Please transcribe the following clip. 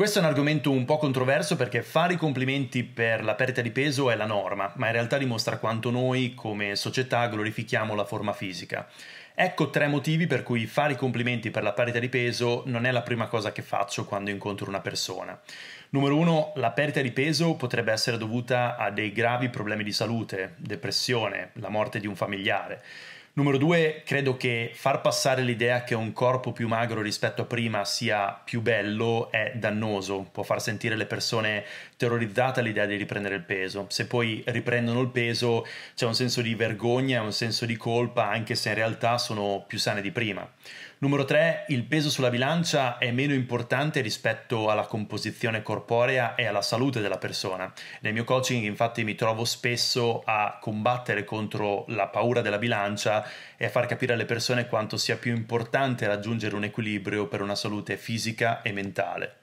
Questo è un argomento un po' controverso perché fare i complimenti per la perdita di peso è la norma, ma in realtà dimostra quanto noi come società glorifichiamo la forma fisica. Ecco tre motivi per cui fare i complimenti per la perdita di peso non è la prima cosa che faccio quando incontro una persona. Numero uno, la perdita di peso potrebbe essere dovuta a dei gravi problemi di salute, depressione, la morte di un familiare. Numero due, credo che far passare l'idea che un corpo più magro rispetto a prima sia più bello è dannoso, può far sentire le persone terrorizzate all'idea di riprendere il peso. Se poi riprendono il peso c'è un senso di vergogna, un senso di colpa, anche se in realtà sono più sane di prima. Numero tre, il peso sulla bilancia è meno importante rispetto alla composizione corporea e alla salute della persona. Nel mio coaching infatti mi trovo spesso a combattere contro la paura della bilancia vita e a far capire alle persone quanto sia più importante raggiungere un equilibrio per una salute fisica e mentale.